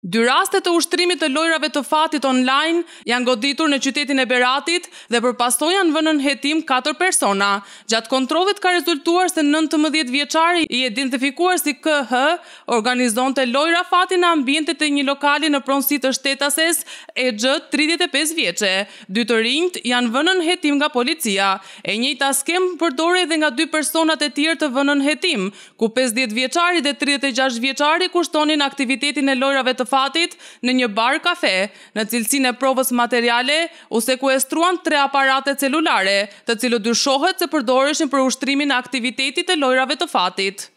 Dy rastet të ushtrimit të lojrave të fatit online janë goditur në qytetin e Beratit dhe përpastojan vënën hetim 4 persona. Gjatë kontrolit ka rezultuar se 19 vjeqari i identifikuar si KH organizon të lojra fatin në ambjente e një lokali në pronsi të shtetases e gjëtë 35 vjeqe. Dy të rinjt janë vënën hetim nga policia. E një ta përdore edhe nga dy personat e tjerë të vënën hetim, ku 50 vjeqari dhe 36 vjeqari kushtonin aktivitetin e lojrave të fatit në një bar kafe në cilësin e provës materiale u sekuestruan tre aparate celulare të cilë dyshohet se përdoreshin për ushtrimin aktivitetit e lojrave të fatit.